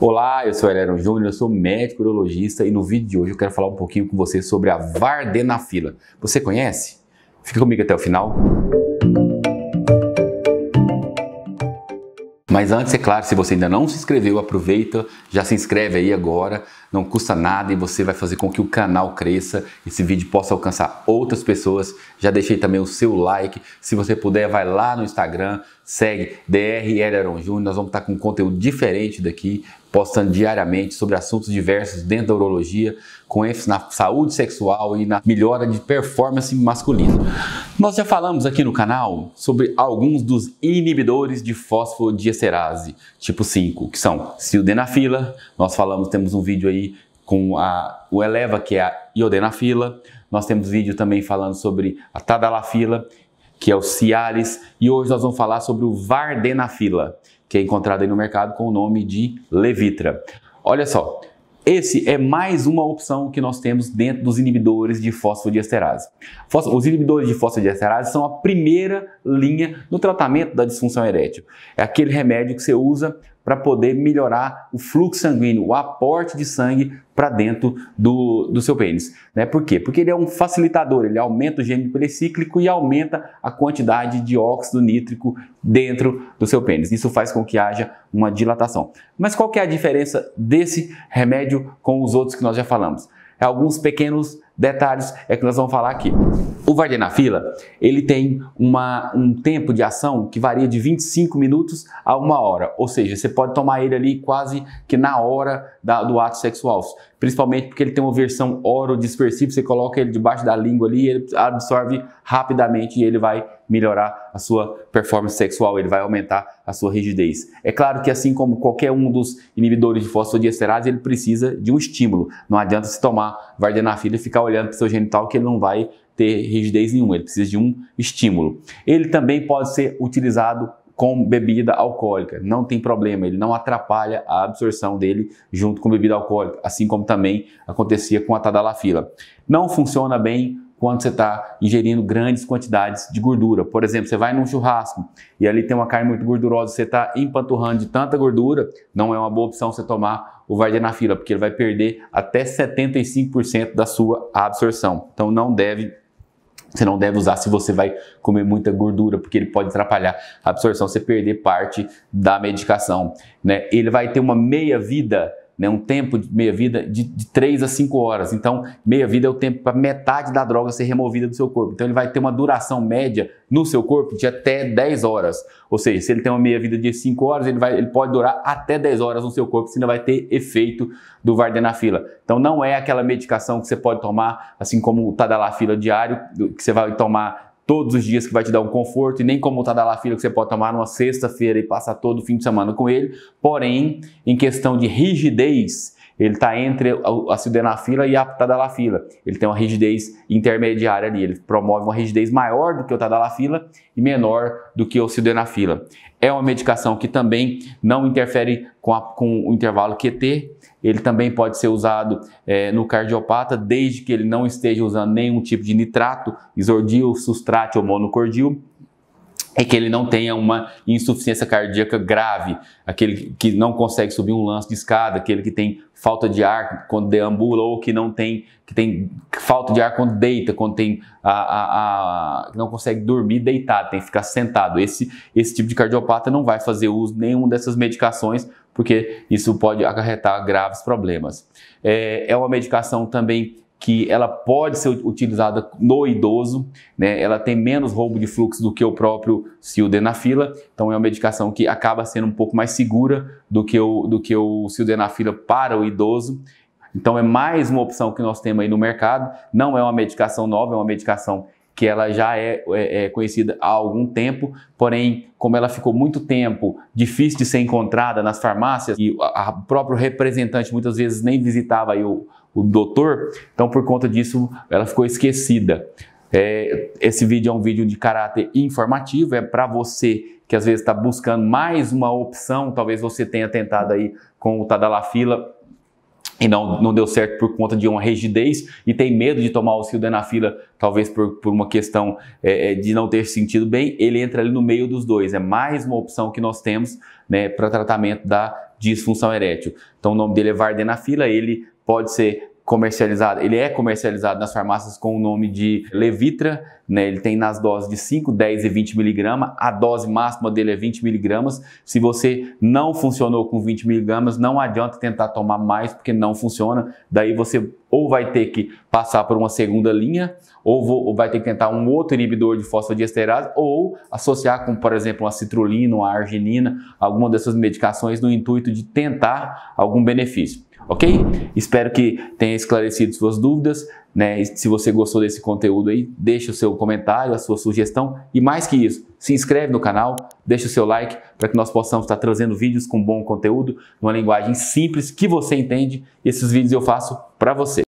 Olá, eu sou Elero Júnior, eu sou médico urologista e no vídeo de hoje eu quero falar um pouquinho com você sobre a vardenafila. Você conhece? Fica comigo até o final. Mas antes, é claro, se você ainda não se inscreveu, aproveita, já se inscreve aí agora, não custa nada e você vai fazer com que o canal cresça, esse vídeo possa alcançar outras pessoas. Já deixei também o seu like, se você puder, vai lá no Instagram, segue DRL Aaron Júnior, nós vamos estar com conteúdo diferente daqui, postando diariamente sobre assuntos diversos dentro da urologia, com ênfase na saúde sexual e na melhora de performance masculina. Nós já falamos aqui no canal sobre alguns dos inibidores de fosfodiesterase tipo 5, que são sildenafila, nós falamos, temos um vídeo aí com a, o Eleva, que é a iodenafila, nós temos vídeo também falando sobre a tadalafila que é o Cialis, e hoje nós vamos falar sobre o Vardenafila, que é encontrado aí no mercado com o nome de Levitra. Olha só, esse é mais uma opção que nós temos dentro dos inibidores de fosfodiesterase. Os inibidores de fosfodiesterase são a primeira linha no tratamento da disfunção erétil. É aquele remédio que você usa para poder melhorar o fluxo sanguíneo, o aporte de sangue para dentro do, do seu pênis. Né? Por quê? Porque ele é um facilitador, ele aumenta o gênio policíclico e aumenta a quantidade de óxido nítrico dentro do seu pênis. Isso faz com que haja uma dilatação. Mas qual que é a diferença desse remédio com os outros que nós já falamos? É alguns pequenos detalhes é que nós vamos falar aqui. O vai na fila, ele tem uma, um tempo de ação que varia de 25 minutos a uma hora, ou seja, você pode tomar ele ali quase que na hora da, do ato sexual, principalmente porque ele tem uma versão orodispersiva, você coloca ele debaixo da língua ali, ele absorve rapidamente e ele vai melhorar a sua performance sexual, ele vai aumentar a sua rigidez. É claro que assim como qualquer um dos inibidores de fosfodiesterase, ele precisa de um estímulo. Não adianta se tomar vardenafila e ficar olhando para o seu genital que ele não vai ter rigidez nenhuma, ele precisa de um estímulo. Ele também pode ser utilizado com bebida alcoólica, não tem problema, ele não atrapalha a absorção dele junto com bebida alcoólica, assim como também acontecia com a tadalafila. Não funciona bem quando você está ingerindo grandes quantidades de gordura. Por exemplo, você vai num churrasco e ali tem uma carne muito gordurosa, você está empanturrando de tanta gordura, não é uma boa opção você tomar o vardenafila, porque ele vai perder até 75% da sua absorção. Então não deve você não deve usar se você vai comer muita gordura, porque ele pode atrapalhar a absorção, você perder parte da medicação. Né? Ele vai ter uma meia-vida né, um tempo de meia-vida de, de 3 a 5 horas. Então, meia-vida é o tempo para metade da droga ser removida do seu corpo. Então, ele vai ter uma duração média no seu corpo de até 10 horas. Ou seja, se ele tem uma meia-vida de 5 horas, ele, vai, ele pode durar até 10 horas no seu corpo, senão vai ter efeito do vardenafila. Então, não é aquela medicação que você pode tomar, assim como o tadalafila diário, que você vai tomar todos os dias que vai te dar um conforto e nem como o tá Tadalafila que você pode tomar numa sexta-feira e passar todo o fim de semana com ele. Porém, em questão de rigidez, ele está entre a sildenafila e a tadalafila. Tá ele tem uma rigidez intermediária ali, ele promove uma rigidez maior do que o tadalafila tá e menor do que o sildenafila. É uma medicação que também não interfere com, a, com o intervalo QT, ele também pode ser usado é, no cardiopata, desde que ele não esteja usando nenhum tipo de nitrato, isordil, sustrato ou monocordil é que ele não tenha uma insuficiência cardíaca grave, aquele que não consegue subir um lance de escada, aquele que tem falta de ar quando deambula ou que não tem que tem falta de ar quando deita, quando tem a, a, a não consegue dormir deitado, tem que ficar sentado. Esse esse tipo de cardiopata não vai fazer uso nenhum dessas medicações porque isso pode acarretar graves problemas. É, é uma medicação também que ela pode ser utilizada no idoso, né? ela tem menos roubo de fluxo do que o próprio sildenafila, então é uma medicação que acaba sendo um pouco mais segura do que o, do que o sildenafila para o idoso. Então é mais uma opção que nós temos aí no mercado, não é uma medicação nova, é uma medicação que ela já é, é, é, conhecida há algum tempo, porém, como ela ficou muito tempo difícil de ser encontrada nas farmácias e o próprio representante muitas vezes nem visitava o, o doutor, então por conta disso ela ficou esquecida. É, esse vídeo é um vídeo de caráter informativo, é para você que às vezes está buscando mais uma opção, talvez você tenha tentado aí com o Tadalafila e não, não deu certo por conta de uma rigidez e tem medo de tomar o sildenafila, talvez por, por uma questão é, é de não ter sentido bem, ele entra ali no meio dos dois. É mais uma opção que nós temos né, para tratamento da disfunção erétil. Então o nome dele é vardenafila, ele pode ser comercializado, ele é comercializado nas farmácias com o nome de Levitra, né? Ele tem nas doses de 5, 10 e 20 miligramas. A dose máxima dele é 20 miligramas. Se você não funcionou com 20 miligramas, não adianta tentar tomar mais porque não funciona. Daí você ou vai ter que passar por uma segunda linha, ou, vou, ou vai ter que tentar um outro inibidor de fosfodiesterase, ou associar com, por exemplo, uma citrulina, uma arginina, alguma dessas medicações no intuito de tentar algum benefício ok? Espero que tenha esclarecido suas dúvidas, né? Se você gostou desse conteúdo aí, deixa o seu comentário, a sua sugestão e mais que isso, se inscreve no canal, deixa o seu like para que nós possamos estar trazendo vídeos com bom conteúdo, numa linguagem simples que você entende. E esses vídeos eu faço para você.